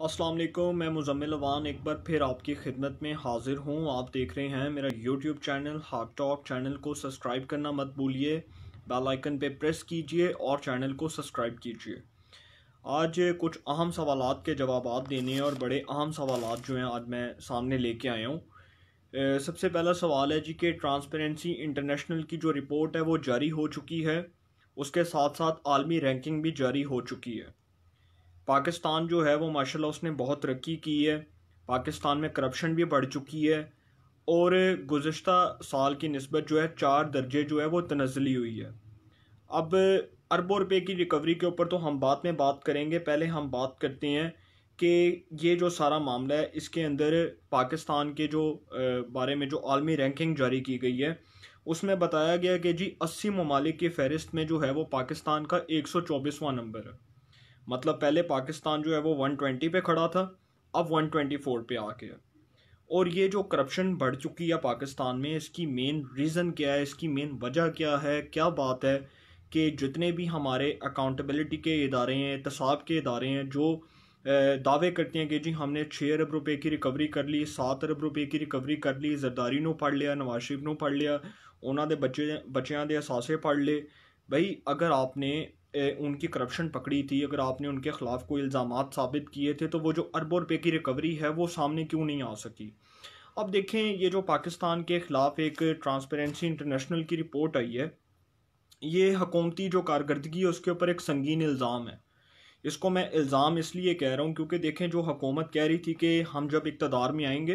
असलम मैं मुजम्मिल अवान एक बार फिर आपकी खिदमत में हाजिर हूँ आप देख रहे हैं मेरा YouTube channel heart talk channel को सब्सक्राइब करना मत भूलिए बेल आइकन पे प्रेस कीजिए और चैनल को सब्सक्राइब कीजिए आज कुछ अहम सवाल के जवाब देने और बड़े अहम सवाल जो हैं आज मैं सामने लेके आया हूँ सबसे पहला सवाल है जी कि ट्रांसपेरेंसी इंटरनेशनल की जो रिपोर्ट है वो जारी हो चुकी है उसके साथ साथ आलमी रैंकिंग भी जारी हो चुकी है पाकिस्तान जो है वो माशा उसने बहुत तरक्की की है पाकिस्तान में करप्शन भी बढ़ चुकी है और गुज्त साल की नस्बत जो है चार दर्जे जो है वो तनजली हुई है अब अरबों रुपये की रिकवरी के ऊपर तो हम बाद में बात करेंगे पहले हम बात करते हैं कि ये जो सारा मामला है इसके अंदर पाकिस्तान के जो बारे में जो आलमी रैंकिंग जारी की गई है उसमें बताया गया कि जी अस्सी ममालिक की फहरिस्त में जो है वो पाकिस्तान का एक सौ चौबीसवा नंबर है मतलब पहले पाकिस्तान जो है वो 120 पे खड़ा था अब 124 पे आके और ये जो करप्शन बढ़ चुकी है पाकिस्तान में इसकी मेन रीज़न क्या है इसकी मेन वजह क्या है क्या बात है कि जितने भी हमारे अकाउंटेबिलिटी के इदारे हैं तसाब के इदारे हैं जो दावे करते हैं कि जी हमने छः अरब रुपए की रिकवरी कर ली सात अरब रुपए की रिकवरी कर ली जरदारी ਨੂੰ पढ़ लिया ਨਵਾਜ਼ ਸ਼ਰੀਫ ਨੂੰ ਪੜ ਲਿਆ ਉਹਨਾਂ ਦੇ ਬੱਚੇ ਬੱਚਿਆਂ ਦੇ ਅਸਾਸੇ ਪੜ ਲਏ ਬਈ ए, उनकी करप्शन पकड़ी थी अगर आपने उनके ख़िलाफ़ कोई इल्ज़ाम साबित किए थे तो वो जो अरबों रुपये की रिकवरी है वो सामने क्यों नहीं आ सकी अब देखें ये जो पाकिस्तान के ख़िलाफ़ एक ट्रांसपेरेंसी इंटरनेशनल की रिपोर्ट आई है ये हकूमती जो कारकर्दगी है उसके ऊपर एक संगीन इल्ज़ाम है इसको मैं इल्ज़ाम इसलिए कह रहा हूँ क्योंकि देखें जो हकूमत कह रही थी कि हम जब इकतदार में आएंगे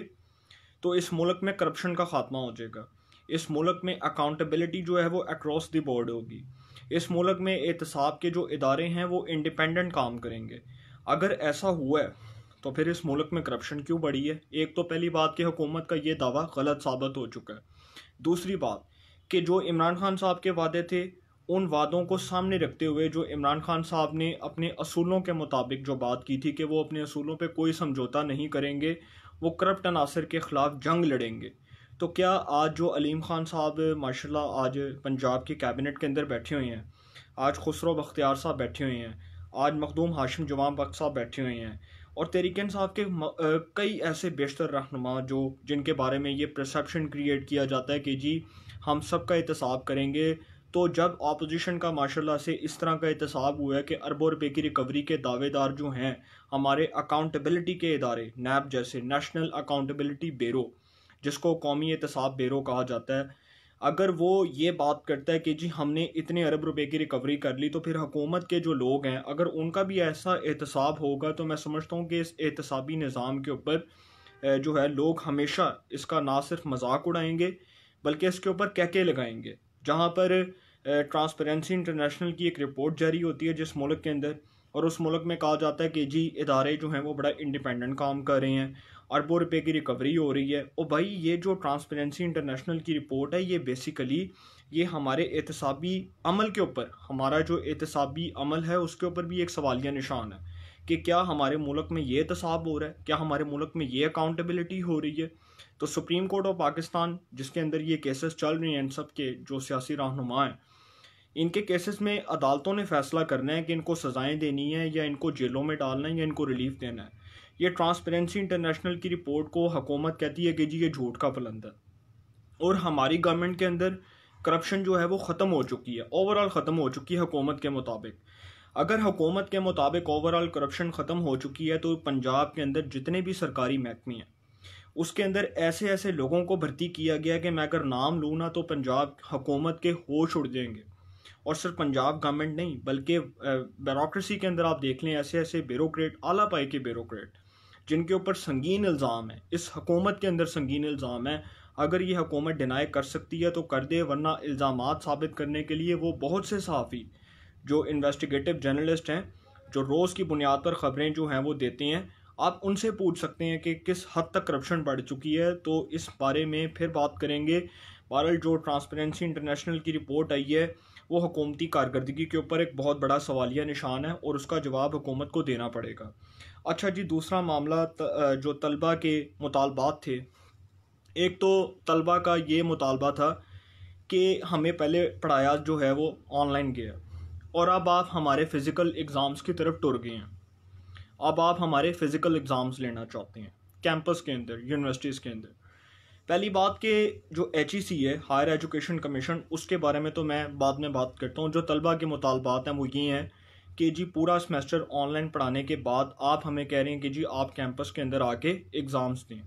तो इस मुल्क में करप्शन का खात्मा हो जाएगा इस मुल्क में अकाउंटेबिलिटी जो है वो अक्रॉस द बोर्ड होगी इस मुल्क में एहतसाब के जो इदारे हैं वो इंडिपेंडेंट काम करेंगे अगर ऐसा हुआ है तो फिर इस मुल्क में करप्शन क्यों बढ़ी है एक तो पहली बात कि हुकूमत का ये दावा गलत साबित हो चुका है दूसरी बात कि जो इमरान खान साहब के वादे थे उन वादों को सामने रखते हुए जो इमरान खान साहब ने अपने असूलों के मुताबिक जो बात की थी कि वो अपने असूलों पर कोई समझौता नहीं करेंगे वो करप्ट अनासर के ख़िलाफ़ जंग लड़ेंगे तो क्या आज जो अलीम ख़ान साहब माशा आज पंजाब के कैबिनेट के अंदर बैठे हुए हैं आज खुसरो बख्तियार साहब बैठे हुए हैं आज मखदूम हाशिम जवाम बख्त साहब बैठे हुए हैं और तरीकन साहब के म, आ, कई ऐसे बेशतर रहनुमा जो जिनके बारे में ये प्रसप्शन क्रिएट किया जाता है कि जी हम सब का एहतसाब करेंगे तो जब अपोजिशन का माशाल्लाह से इस तरह का एहतसाब हुआ है कि अरबों रुपये की रिकवरी के दावेदार जो हैं हमारे अकाउंटेबिलिटी के इदारे नैब जैसे नेशनल अकाउंटेबिलिटी ब्यूरो जिसको कौमी एहतसाब बेरो कहा जाता है अगर वो ये बात करता है कि जी हमने इतने अरब रुपए की रिकवरी कर ली तो फिर हुकूमत के जो लोग हैं अगर उनका भी ऐसा एहतसाब होगा तो मैं समझता हूँ कि इस एहतसाबी निज़ाम के ऊपर जो है लोग हमेशा इसका ना सिर्फ मजाक उड़ाएंगे बल्कि इसके ऊपर कहके लगाएंगे जहाँ पर ट्रांसपेरेंसी इंटरनेशनल की एक रिपोर्ट जारी होती है जिस मुल्क के अंदर और उस मुल्क में कहा जाता है कि जी इदारे जो हैं वो बड़ा इंडिपेंडेंट काम कर रहे हैं अरबों रुपये की रिकवरी हो रही है और भाई ये जो ट्रांसपेरेंसी इंटरनेशनल की रिपोर्ट है ये बेसिकली ये हमारे एहतसाबी अमल के ऊपर हमारा जो एहतसाबी अमल है उसके ऊपर भी एक सवालिया निशान है कि क्या हमारे मुल्क में ये एहतसाब हो रहा है क्या हमारे मुल्क में ये अकाउंटेबिलिटी हो रही है तो सुप्रीम कोर्ट ऑफ पाकिस्तान जिसके अंदर ये केसेस चल रहे हैं इन सब के जो सियासी रहनुमा हैं इनके केसेस में अदालतों ने फैसला करना है कि इनको सज़ाएं देनी है या इनको जेलों में डालना है या इनको रिलीफ देना है ये ट्रांसपेरेंसी इंटरनेशनल की रिपोर्ट को हकूमत कहती है कि जी ये झूठ का पलंदर है और हमारी गवर्नमेंट के अंदर करप्शन जो है वो ख़त्म हो चुकी है ओवरऑल ख़त्म हो चुकी है हकूमत के मुताबिक अगर हुकूमत के मुताबिक ओवरऑल करप्शन ख़त्म हो चुकी है तो पंजाब के अंदर जितने भी सरकारी महकमे हैं उसके अंदर ऐसे ऐसे लोगों को भर्ती किया गया कि मैं अगर नाम लूँ ना तो पंजाब हकूमत के होश उड़ जाएंगे और सिर्फ पंजाब गवर्नमेंट नहीं बल्कि ब्यूरोसी के अंदर आप देख लें ऐसे ऐसे ब्यूरोक्रेट आला पाई के ब्यूरोक्रेट जिनके ऊपर संगीन इल्ज़ाम है इस हकूमत के अंदर संगीन इल्ज़ाम है अगर ये हकूमत डिनाई कर सकती है तो कर दे वरना इल्ज़ाम साबित करने के लिए वो बहुत से सहाफ़ी जो इन्वेस्टिगेटिव जर्नलिस्ट हैं जो रोज़ की बुनियाद पर ख़बरें जो हैं वो देते हैं आप उनसे पूछ सकते हैं कि किस हद तक करप्शन बढ़ चुकी है तो इस बारे में फिर बात करेंगे बहरल जो ट्रांसपेरेंसी इंटरनेशनल की रिपोर्ट आई है वो हकूमती कारकर्दगी के ऊपर एक बहुत बड़ा सवालिया निशान है और उसका जवाब हुकूमत को देना पड़ेगा अच्छा जी दूसरा मामला त, जो तलबा के मुतालबात थे एक तो तलबा का ये मुतालबा था कि हमें पहले पढ़ाया जो है वो ऑनलाइन गया और अब आप हमारे फ़िज़िकल एग्ज़ाम्स की तरफ टुर गए हैं अब आप हमारे फ़िज़िकल एग्ज़ाम्स लेना चाहते हैं कैंपस के अंदर यूनिवर्सिटीज़ के अंदर पहली बात के जो एच ई सी है हायर एजुकेशन कमीशन उसके बारे में तो मैं बाद में बात करता हूँ जो तलबा के मुतालबात हैं वो ये हैं कि जी पूरा सेमेस्टर ऑनलाइन पढ़ाने के बाद आप हमें कह रहे हैं कि जी आप कैंपस के अंदर आके एग्ज़ाम्स दें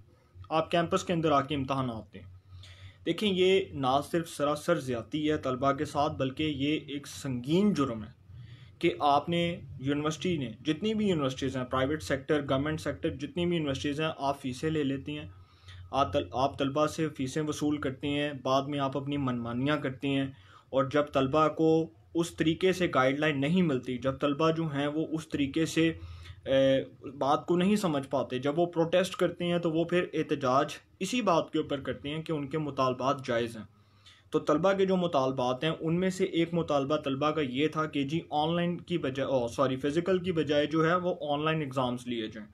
आप कैंपस के अंदर आके इम्तहान दें देखें ये ना सिर्फ सरासर ज़्यादी है तलबा के साथ बल्कि ये एक संगीन जुर्म है कि आपने यूनिवर्सिटी ने जितनी भी यूनिवर्सिटीज़ हैं प्राइवेट सेक्टर गवर्नमेंट सेक्टर जितनी भी यूनिवर्सिटीज़ हैं आप फ़ीसें ले लेती हैं आप तल, आप तलबा से फ़ीसें वसूल करते हैं बाद में आप अपनी मनमानियाँ करते हैं और जब तलबा को उस तरीके से गाइडलाइन नहीं मिलती जब तलबा जो हैं वो उस तरीके से ए, बात को नहीं समझ पाते जब वो प्रोटेस्ट करते हैं तो वो फिर एहतजाज इसी बात के ऊपर करते हैं कि उनके मुतालबात जायज़ हैं तो तलबा के जो मुतालबात हैं उनमें से एक मुतालबा तलबा का ये था कि जी ऑनलाइन की बजाय सॉरी फ़िज़िकल की बजाय जो है वो ऑनलाइन एग्ज़ाम्स लिए जाएँ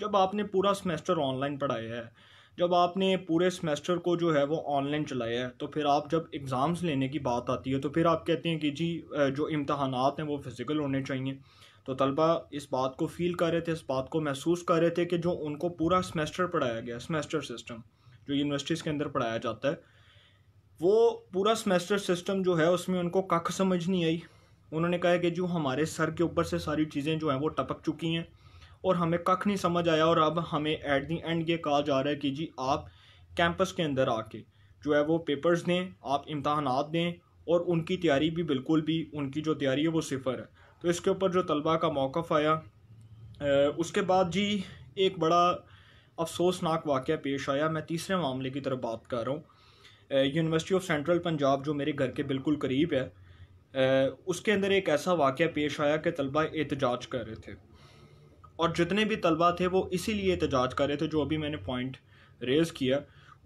जब आपने पूरा सेमेस्टर ऑनलाइन पढ़ाया है जब आपने पूरे सेमेस्टर को जो है वो ऑनलाइन चलाया है तो फिर आप जब एग्ज़ाम्स लेने की बात आती है तो फिर आप कहते हैं कि जी जो इम्तहान हैं वो फ़िज़िकल होने चाहिए तो तलबा इस बात को फील कर रहे थे इस बात को महसूस कर रहे थे कि जो उनको पूरा सेमेस्टर पढ़ाया गया सेमेस्टर सिस्टम जो यूनिवर्सिटीज़ के अंदर पढ़ाया जाता है वो पूरा सेमेस्टर सिस्टम जो है उसमें उनको कख समझ नहीं आई उन्होंने कहा कि जो हमारे सर के ऊपर से सारी चीज़ें जो हैं वो टपक चुकी हैं और हमें कख नहीं समझ आया और अब हमें एट दी एंड ये कहा जा रहा है कि जी आप कैंपस के अंदर आके जो है वो पेपर्स दें आप इम्तहान दें और उनकी तैयारी भी बिल्कुल भी उनकी जो तैयारी है वो सिफर है तो इसके ऊपर जो तलबा का मौक़ आया उसके बाद जी एक बड़ा अफसोसनाक वाक़ पेश आया मैं तीसरे मामले की तरफ बात कर रहा हूँ यूनिवर्सिटी ऑफ सेंट्रल पंजाब जो मेरे घर के बिल्कुल करीब है उसके अंदर एक ऐसा वाक़ पेश आया कि तलबा एहतजाज कर रहे थे और जितने भी तलबा थे वो इसीलिए एहतजाज कर रहे थे जो अभी मैंने पॉइंट रेज़ किया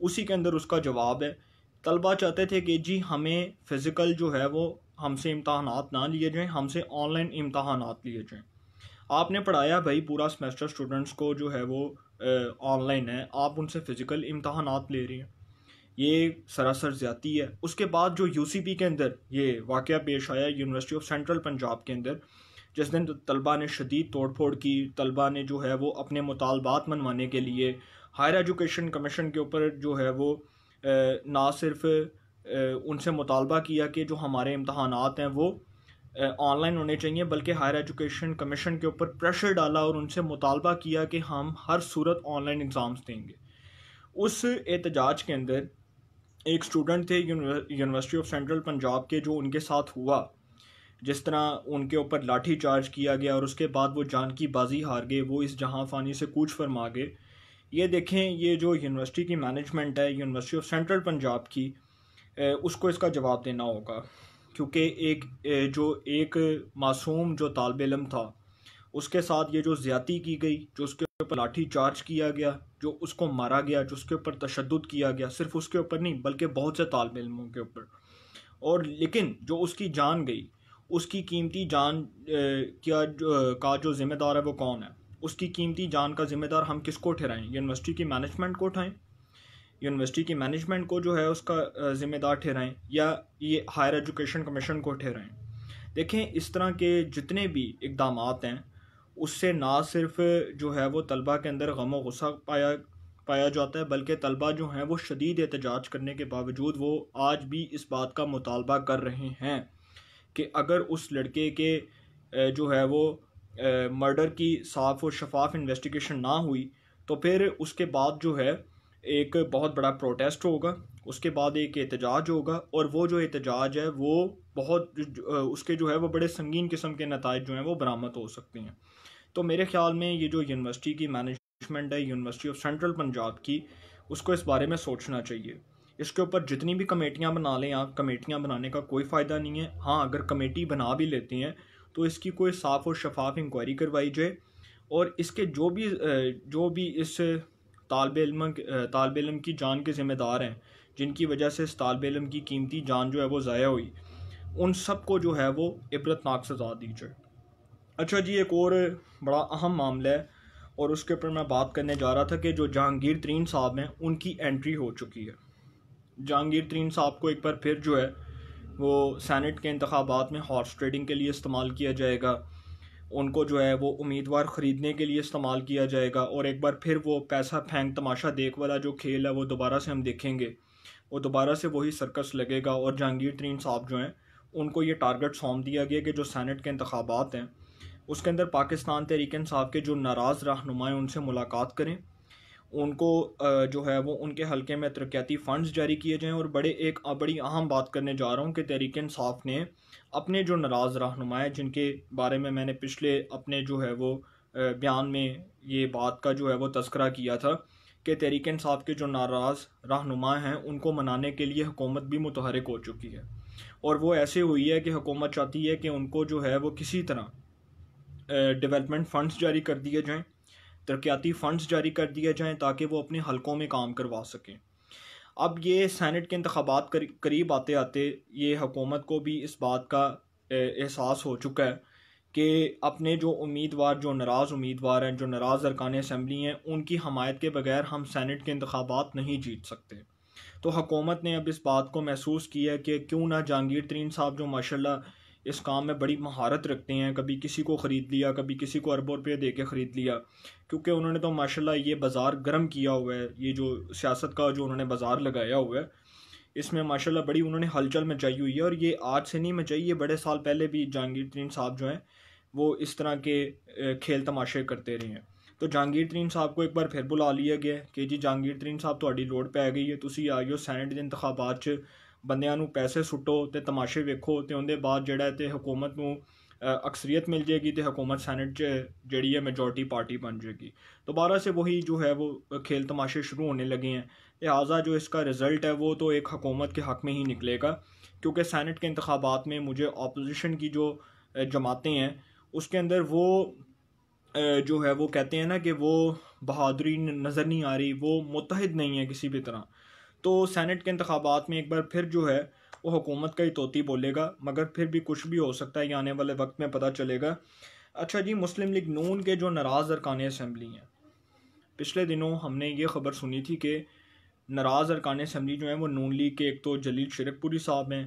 उसी के अंदर उसका जवाब है तलबा चाहते थे कि जी हमें फ़िज़िकल जो है वो हमसे इम्तहान ना लिए जाएँ हमसे ऑनलाइन इम्तहान लिए जाएँ आपने पढ़ाया भाई पूरा सेमेस्टर स्टूडेंट्स को जो है वो ऑनलाइन है आप उनसे फ़िज़िकल इम्तहान ले रही हैं ये सरासर ज़्यादी है उसके बाद जो यू के अंदर ये वाक़ पेश आया यूनिवर्सिटी ऑफ सेंट्रल पंजाब के अंदर जिस दिन तलबा ने शदीद तोड़ फोड़ की तलबा ने जो है वो अपने मुतालबात मनवाने के लिए हायर एजुकेशन कमीशन के ऊपर जो है वो ना सिर्फ उनसे मुतालबा किया कि जो हमारे इम्तहान हैं वो ऑनलाइन होने चाहिए बल्कि हायर एजुकेशन कमीशन के ऊपर प्रेशर डाला और उनसे मुतालबा किया कि हम हर सूरत ऑनलाइन एग्ज़ाम्स देंगे उस एहतजाज के अंदर एक स्टूडेंट थे यूनिवर्सिटी ऑफ सेंट्रल पंजाब के जो उनके साथ हुआ जिस तरह उनके ऊपर लाठी चार्ज किया गया और उसके बाद वो जान की बाजी हार गए वो इस जहाँ फ़ानी से कूच फरमा गए ये देखें ये जो यूनिवर्सिटी की मैनेजमेंट है यूनिवर्सिटी ऑफ सेंट्रल पंजाब की उसको इसका जवाब देना होगा क्योंकि एक जो एक मासूम जो तालब इलम था उसके साथ ये जो ज़्यादी की गई जो उसके ऊपर लाठी चार्ज किया गया जो उसको मारा गया जो उसके ऊपर तशद किया गया सिर्फ उसके ऊपर नहीं बल्कि बहुत से तालब इलमों के ऊपर और लेकिन जो उसकी जान गई उसकी कीमती जान क्या का जो ज़िम्मेदार है वो कौन है उसकी कीमती जान का ज़िम्मेदार हम किसको ठहराएं यूनिवर्सिटी की मैनेजमेंट को उठाएं यूनिवर्सिटी की मैनेजमेंट को जो है उसका ज़िम्मेदार ठहराएं या ये हायर एजुकेशन कमीशन को ठहराएं देखें इस तरह के जितने भी इकदाम हैं उससे ना सिर्फ जो है वो तलबा के अंदर गम गुस्सा पाया पाया जाता है बल्कि तलबा जो हैं वो शदीद एहतजाज करने के बावजूद वो आज भी इस बात का मुतालबा कर रहे हैं कि अगर उस लड़के के जो है वो मर्डर की साफ और शफाफ इन्वेस्टिगेशन ना हुई तो फिर उसके बाद जो है एक बहुत बड़ा प्रोटेस्ट होगा उसके बाद एक एहतजाज होगा और वो जो एहतजाज है वो बहुत उसके जो है वो बड़े संगीन किस्म के नतज जो हैं वो बरामद हो सकते हैं तो मेरे ख्याल में ये जो यूनिवर्सिटी की मैनेजमेंट है यूनिवर्सिटी ऑफ सेंट्रल पंजाब की उसको इस बारे में सोचना चाहिए इसके ऊपर जितनी भी कमेटियाँ बना लें आप कमेटियाँ बनाने का कोई फ़ायदा नहीं है हाँ अगर कमेटी बना भी लेती हैं तो इसकी कोई साफ़ और शफाफ इंक्वायरी करवाई जाए और इसके जो भी जो भी इस तालब इलम तालब इलम की जान के ज़िम्मेदार हैं जिनकी वजह से इस तालब इलम की कीमती जान जो है वो ज़ाया हुई उन सब को जो है वो इबरतनाक सजा दी जाए अच्छा जी एक और बड़ा अहम मामला है और उसके ऊपर मैं बात करने जा रहा था कि जो जहांगीर तरीन साहब हैं उनकी एंट्री हो चुकी है जहांगीर तरीन साहब को एक बार फिर जो है वो सैनट के इंतबात में हॉर्स ट्रेडिंग के लिए इस्तेमाल किया जाएगा उनको जो है वो उम्मीदवार ख़रीदने के लिए इस्तेमाल किया जाएगा और एक बार फिर वो पैसा फेंक तमाशा देख वाला जो खेल है वो दोबारा से हम देखेंगे और दोबारा से वही सर्कस लगेगा और जहांगीर तरीन साहब जो हैं उनको ये टारगेट सौंप दिया गया कि जो सैनट के इंतबात हैं उसके अंदर पाकिस्तान तहरीक साहब के जो नाराज़ रहनुमाएँ उनसे मुलाकात करें उनको जो है वो उनके हल्के में तरक्याती फ़ंड्स जारी किए जाएँ और बड़े एक बड़ी अहम बात करने जा रहा हूँ कि तहरीक इंसाफ ने अपने जो नाराज़ रहनुमाए जिनके बारे में मैंने पिछले अपने जो है वो बयान में ये बात का जो है वो तस्करा किया था कि तहरीक इंसाफ के जो नाराज़ रहनुमा हैं उनको मनाने के लिए हुकूमत भी मुतहरक हो चुकी है और वो ऐसे हुई है कि हुकूमत चाहती है कि उनको जो है वो किसी तरह डेवलपमेंट फ़ंड्स जारी कर दिए जाएँ तरक्याती फ़ंड्स जारी कर दिए जाएँ ताकि वो अपने हलकों में काम करवा सकें अब ये सैनट के इंतबात करीब आते आते ये हकूमत को भी इस बात का एहसास हो चुका है कि अपने जो उम्मीदवार जो नाराज़ उम्मीदवार हैं जो नाराज़ अरकान असम्बली हैं उनकी हमायत के बगैर हम सैनट के इंतबात नहीं जीत सकते तो हकूमत ने अब इस बात को महसूस किया कि क्यों ना जहांगीर तरीन साहब जो माशा इस काम में बड़ी महारत रखते हैं कभी किसी को ख़रीद लिया कभी किसी को अरबों रुपये दे के ख़रीद लिया क्योंकि उन्होंने तो माशाल्लाह ये बाज़ार गर्म किया हुआ है ये जो सियासत का जो उन्होंने बाज़ार लगाया हुआ है इसमें माशाल्लाह बड़ी उन्होंने हलचल मचाई हुई है और ये आज से नहीं मचाई ये बड़े साल पहले भी जहांगीर तरीन साहब जो हैं वो इस तरह के खेल तमाशे करते रहे हैं तो जहांगीर तरीन साहब को एक बार फिर बुला लिया गया कि जी जहांगीर तरीन साहब थोड़ी रोड पर आ गई है तुम आइयो सैनट के इंतबात बंद पैसे सुट्टो तो तमाशे वेखो तो उनके बाद जोड़ा ਜਿਹੜਾ ਤੇ ਹਕੂਮਤ ਨੂੰ अक्सरियत मिल जाएगी तो हुकूमत सैनट जड़ी है मेजोरिटी पार्टी बन जाएगी दोबारा से वही जो है वो खेल तमाशे शुरू होने लगे हैं लिहाजा जो इसका रिज़ल्ट है वो तो एक हकूमत के हक में ही निकलेगा क्योंकि सैनट के इंतबात में मुझे अपोजिशन की जो जमातें हैं उसके अंदर वो जो है वो कहते हैं ना कि वो बहादुरी नज़र नहीं आ रही वो मुतहद नहीं है किसी भी तरह तो सैनट के इंतबात में एक बार फिर जो है वो हुकूमत का ही तोती बोलेगा मगर फिर भी कुछ भी हो सकता है ये आने वाले वक्त में पता चलेगा अच्छा जी मुस्लिम लीग नून के जो नाराज़ अरकान असम्बली हैं पिछले दिनों हमने ये ख़बर सुनी थी कि नाराज़ अरकान असम्बली जो हैं वो नून लीग के एक तो जलील शरकपुरी साहब हैं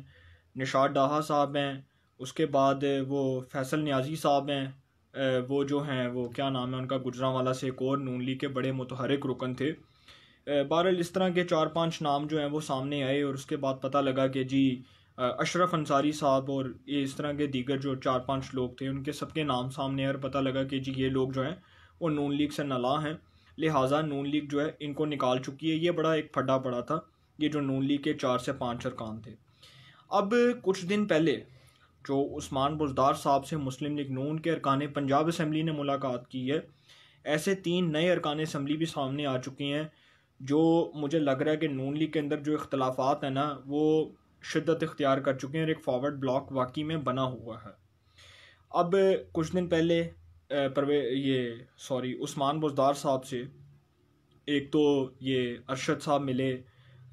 निशाद डहा साहब हैं उसके बाद वो फैसल न्याजी साहब हैं वो जो हैं वो क्या नाम है उनका गुजरा वाला से एक और नून लीग के बड़े मुतहरक रुकन थे बहरहाल इस तरह के चार पांच नाम जो हैं वो सामने आए और उसके बाद पता लगा कि जी अशरफ अंसारी साहब और ये इस तरह के दीगर जो चार पांच लोग थे उनके सबके नाम सामने आए और पता लगा कि जी ये लोग जो हैं वो नून लीग से नला हैं लिहाजा नून लीग जो है इनको निकाल चुकी है ये बड़ा एक फड्डा पड़ा था ये जो नून लीग के चार से पाँच अरकान थे अब कुछ दिन पहले जो उस्मान बुजदार साहब से मुस्लिम लीग नून के अरकान पंजाब असम्बली ने मुलाकात की है ऐसे तीन नए अरकान असम्बली भी सामने आ चुके हैं जो मुझे लग रहा है कि नून लीग के अंदर जो इख्तलाफात हैं ना वो शिद्दत इख्तियार कर चुके हैं और एक फॉवर्ड ब्लॉक वाकई में बना हुआ है अब कुछ दिन पहले परवे ये सॉरी उस्मान बुजदार साहब से एक तो ये अरशद साहब मिले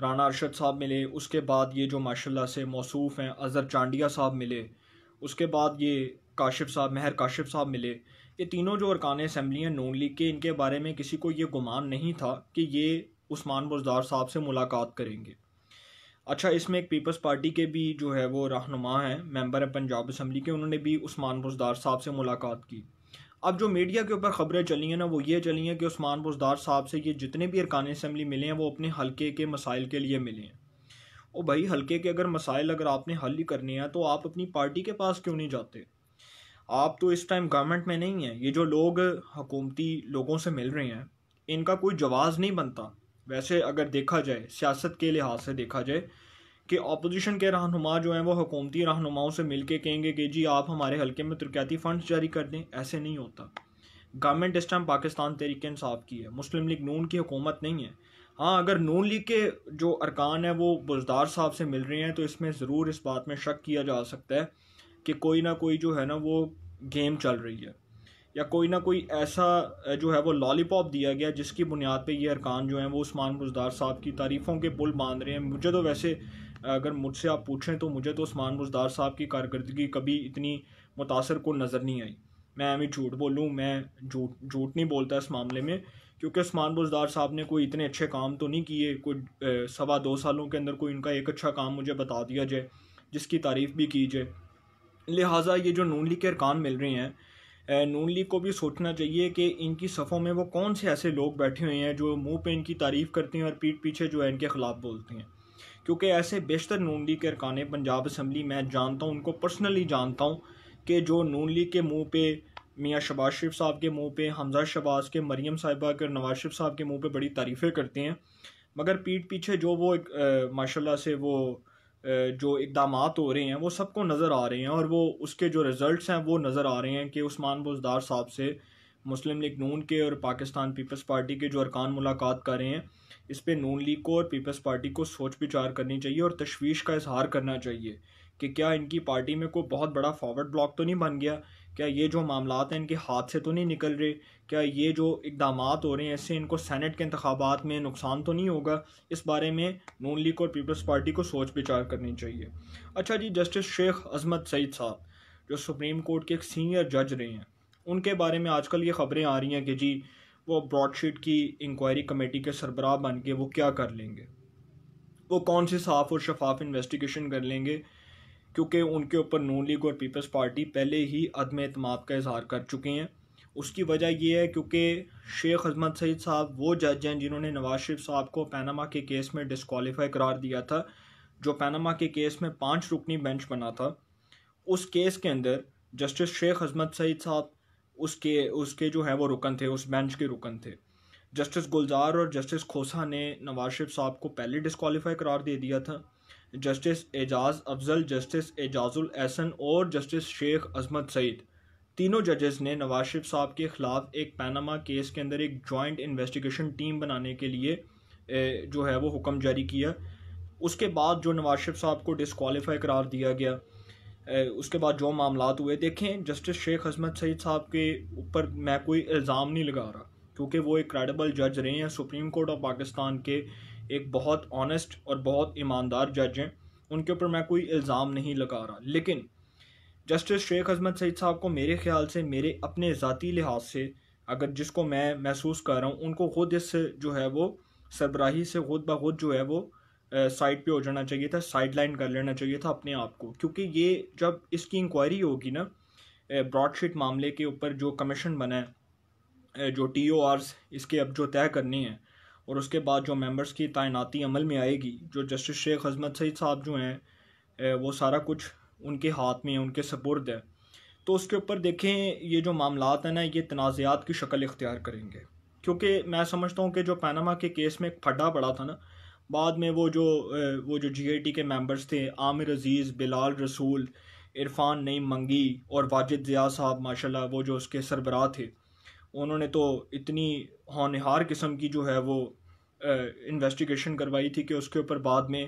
राना अरशद साहब मिले उसके बाद ये जो माशाल्लाह से मौसूफ हैं अज़र चांडिया साहब मिले उसके बाद ये काशिफ साहब महर काशिफ साहब मिले ये तीनों जो अरकान असम्बली हैं नून लीग के इनके बारे में किसी को ये गुमान नहीं था कि ये उस्मान बुजदार साहब से मुलाकात करेंगे अच्छा इसमें एक पीपल्स पार्टी के भी जो है वो रहनुमा हैं मेंबर हैं पंजाब असम्बली के उन्होंने भी उस्मान बुजदार साहब से मुलाकात की अब जो मीडिया के ऊपर खबरें चली हैं ना वो ये चली हैं कि उस्मान बुजदार साहब से ये जितने भी अरकान असम्बली मिले हैं वो अपने हल्के के मसाइल के लिए मिले हैं ओ भाई हल्के के अगर मसाइल अगर आपने हल ही करने हैं तो आप अपनी पार्टी के पास क्यों नहीं जाते आप तो इस टाइम गवर्नमेंट में नहीं हैं ये जो लोग हकूमती लोगों से मिल रहे हैं इनका कोई जवाब नहीं बनता वैसे अगर देखा जाए सियासत के लिहाज से देखा जाए कि अपोजिशन के रहनुमा जो हैं वो हुकूमती रहनुमाओं से मिलके कहेंगे कि जी आप हमारे हल्के में तरक्याती फ़ंड्स जारी कर दें ऐसे नहीं होता गवर्नमेंट इस टाइम पाकिस्तान तरीके इंसाफ की है मुस्लिम लीग नून की हुकूमत नहीं है हाँ अगर नून लीग के जो अरकान हैं वो बुजदार साहब से मिल रहे हैं तो इसमें ज़रूर इस बात में शक किया जा सकता है कि कोई ना कोई जो है ना वो गेम चल रही है या कोई ना कोई ऐसा जो है वो लॉलीपॉप दिया गया जिसकी बुनियाद पे ये अरकान जो हैं वो उस्मान बुजदार साहब की तारीफ़ों के पुल बांध रहे हैं मुझे तो वैसे अगर मुझसे आप पूछें तो मुझे तो उस्मान बुजदार साहब की कारकर्दगी कभी इतनी मुतासर को नज़र नहीं आई मैं अभी झूठ बोलूँ मैं झूठ झूठ नहीं बोलता इस मामले में क्योंकि उस्मान बुजदार साहब ने कोई इतने अच्छे काम तो नहीं किए कोई सवा दो सालों के अंदर कोई इनका एक अच्छा काम मुझे बता दिया जाए जिसकी तारीफ़ भी की जाए लिहाजा ये जो नून लीग के अरकान मिल रहे हैं नून लीग को भी सोचना चाहिए कि इनकी सफ़ों में वो कौन से ऐसे लोग बैठे हुए हैं जो मुंह पे इनकी तारीफ़ करते हैं और पीठ पीछे जो है इनके ख़िलाफ़ बोलते हैं क्योंकि ऐसे बेशतर नून लीग के अरकान पंजाब असम्बली मैं जानता हूँ उनको पर्सनली जानता हूँ कि जो नून लीग के मुँह पे मियाँ शबाज शरीफ साहब के मुँह पे हमजा शबाज के मरीम साहिबा के नवाज शरीफ साहब के मुँह पे बड़ी तारीफ़ें करते हैं मगर पीठ पीछे जो वो एक माशाल्लाह से वो जो इकदाम हो रहे हैं वो सबको नज़र आ रहे हैं और वो उसके जो रिज़ल्ट हैं वो नज़र आ रहे हैं कि उस्मान बुजदार साहब से मुस्लिम लीग नून के और पाकिस्तान पीपल्स पार्टी के जो अरकान मुलाकात कर रहे हैं इस पर नून लीग को और पीपल्स पार्टी को सोच विचार करनी चाहिए और तशवीश का इजहार करना चाहिए कि क्या इनकी पार्टी में कोई बहुत बड़ा फॉरवर्ड ब्लॉक तो नहीं बन गया क्या ये जो मामला हैं इनके हाथ से तो नहीं निकल रहे क्या ये जो इकदाम हो रहे हैं इससे इनको सैनट के इंतबात में नुकसान तो नहीं होगा इस बारे में नून लीग और पीपल्स पार्टी को सोच विचार करनी चाहिए अच्छा जी जस्टिस शेख अजमत सईद साहब जो सुप्रीम कोर्ट के एक सीनियर जज रहे हैं उनके बारे में आजकल ये खबरें आ रही हैं कि जी वो ब्रॉडशीट की इंक्वायरी कमेटी के सरबराह बन के वो क्या कर लेंगे वो कौन सी साफ़ और शफाफ इन्वेस्टिगेशन कर लेंगे क्योंकि उनके ऊपर नून लीग और पीपल्स पार्टी पहले ही अदम अतमाद का इजहार कर चुके हैं उसकी वजह यह है क्योंकि शेख अजमत सईद साहब वो जज हैं जिन्होंने नवाज शरीफ साहब को पैनामा के केस में डिसकॉलीफाई करार दिया था जो पैनामा के केस में पाँच रुकनी बेंच बना था उस केस के अंदर जस्टिस शेख अजमत सईद साहब उसके उसके जो है वो रुकन थे उस बेंच के रुकन थे जस्टिस गुलजार और जस्टिस खोसा ने नवाज शरीफ साहब को पहले डिसकॉलीफाई करार दे दिया था जस्टिस एजाज अफजल जस्टिस एजाजुल एहसन और जस्टिस शेख अजमत सईद तीनों जजेस ने नवाज शरीफ साहब के ख़िलाफ़ एक पैनामा केस के अंदर एक जॉइंट इन्वेस्टिगेशन टीम बनाने के लिए जो है वो हुक्म जारी किया उसके बाद जो नवाज शरीफ साहब को डिसकॉलीफाई करार दिया गया उसके बाद जो मामला हुए देखें जस्टिस शेख अजमत सईद साहब के ऊपर मैं कोई इल्ज़ाम नहीं लगा रहा क्योंकि वो एक क्रेडिबल जज रहे हैं सुप्रीम कोर्ट ऑफ पाकिस्तान के एक बहुत ऑनेस्ट और बहुत ईमानदार जज हैं उनके ऊपर मैं कोई इल्ज़ाम नहीं लगा रहा लेकिन जस्टिस शेख अजमत सईद साहब को मेरे ख्याल से मेरे अपने ज़ाती लिहाज से अगर जिसको मैं महसूस कर रहा हूँ उनको खुद इस जो है वो सरबराही से खुद ब खुद जो है वो साइड पे हो जाना चाहिए था साइड लाइन कर लेना चाहिए था अपने आप को क्योंकि ये जब इसकी इंक्वायरी होगी ना ब्रॉडशीट मामले के ऊपर जो कमीशन बना है जो टी ओ आर्स इसके अब जो तय करनी है और उसके बाद जो मेंबर्स की तैनाती अमल में आएगी जो जस्टिस शेख हजमत सईद साहब जो हैं वो सारा कुछ उनके हाथ में है उनके सपुर्द है तो उसके ऊपर देखें ये जो मामला हैं ना ये तनाज़ात की शक्ल इख्तियार करेंगे क्योंकि मैं समझता हूँ कि जो पैनामा के केस में एक फटा पड़ा था ना बाद में वो जो वो जो जी के मेंबर्स थे आमिर अज़ीज़ बिलाल रसूल इरफान नईम मंगी और वाजिद ज़िया साहब माशाल्लाह वो जो उसके सरबराह थे उन्होंने तो इतनी होनहार किस्म की जो है वो इन्वेस्टिगेशन करवाई थी कि उसके ऊपर बाद में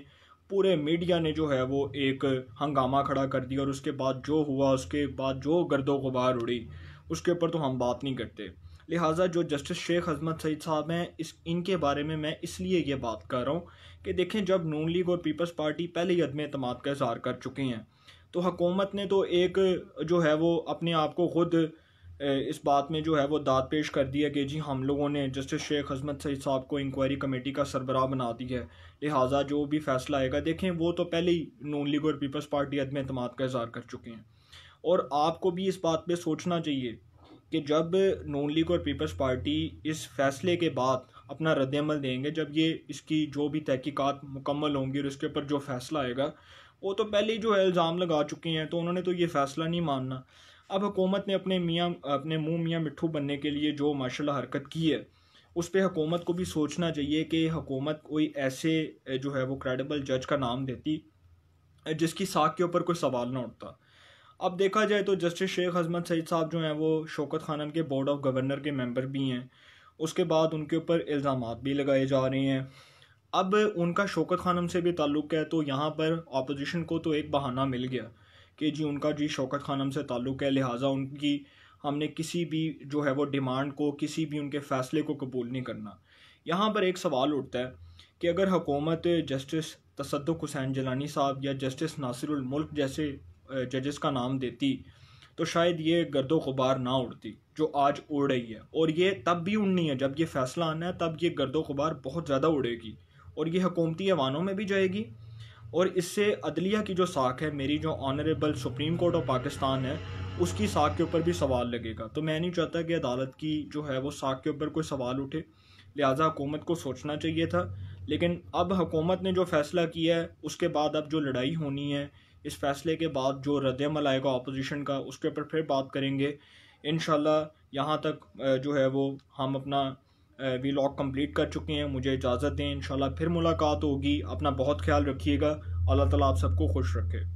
पूरे मीडिया ने जो है वो एक हंगामा खड़ा कर दिया और उसके बाद जो हुआ उसके बाद जो गर्दो गुबार उड़ी उसके ऊपर तो हम बात नहीं करते लिहाजा जो जस्टिस शेख हजमत सईद साहब हैं इस इनके बारे में मैं इसलिए ये बात कर रहा हूँ कि देखें जब नून लीग और पीपल्स पार्टी पहले ही अदम अतमाद का इजहार कर चुकी हैं तो हकूमत ने तो एक जो है वो अपने आप को ख़ुद इस बात में जो है वो दाद पेश कर दी है कि जी हम लोगों ने जस्टिस शेख हजमत सईद साहब को इंक्वायरी कमेटी का सरबराह बना दी है लिहाजा जो भी फैसला आएगा देखें वो तो पहले ही नून लीग और पीपल्स पार्टी अदम अहतम का इजहार कर चुके हैं और आपको भी इस बात पर सोचना चाहिए कि जब नून लीग और पीपल्स पार्टी इस फैसले के बाद अपना रद्दमल देंगे जब ये इसकी जो भी तहकीकत मुकम्मल होंगी और इसके ऊपर जो फैसला आएगा वो तो पहले ही जो है इल्ज़ाम लगा चुके हैं तो उन्होंने तो ये फैसला नहीं मानना अब हुकूमत ने अपने मियाँ अपने मुँह मियाँ मिट्ठू बनने के लिए जो माशाला हरकत की है उस पर हुकूमत को भी सोचना चाहिए कि हुकूमत कोई ऐसे जो है वो क्रेडिबल जज का नाम देती जिसकी साख के ऊपर कोई सवाल ना उठता अब देखा जाए तो जस्टिस शेख हजमत सईद साहब जो हैं वो शौकत खानन के बोर्ड ऑफ गवर्नर के मेंबर भी हैं उसके बाद उनके ऊपर इल्ज़ाम भी लगाए जा रहे हैं अब उनका शौकत खानम से भी ताल्लुक़ है तो यहाँ पर अपोजिशन को तो एक बहाना मिल गया कि जी उनका जी शौकत खानम से ताल्लुक़ है लिहाजा उनकी हमने किसी भी जो है वो डिमांड को किसी भी उनके फ़ैसले को कबूल नहीं करना यहाँ पर एक सवाल उठता है कि अगर हुकूमत जस्टिस तसद हुसैन जलानी साहब या जस्टिस नासिरमुल्क जैसे जजेस का नाम देती तो शायद ये गर्दो गुबार ना उड़ती जो आज उड़ रही है और ये तब भी उड़नी है जब ये फ़ैसला आना है तब ये गर्दो गुबार बहुत ज़्यादा उड़ेगी और ये हकूमती एवानों में भी जाएगी और इससे अदलिया की जो साख है मेरी जो honourable supreme court of Pakistan है उसकी साख के ऊपर भी सवाल लगेगा तो मैं नहीं चाहता कि अदालत की जो है वो साख के ऊपर कोई सवाल उठे लिहाजा हुकूमत को सोचना चाहिए था लेकिन अब हुकूमत ने जो फ़ैसला किया है उसके बाद अब जो लड़ाई होनी है इस फैसले के बाद जो रद्दमल आएगा अपोजिशन का उसके ऊपर फिर बात करेंगे इन यहाँ तक जो है वो हम अपना वी लॉक कम्प्लीट कर चुके हैं मुझे इजाज़त दें इन फिर मुलाकात होगी अपना बहुत ख्याल रखिएगा अल्लाह ताला आप सबको खुश रखे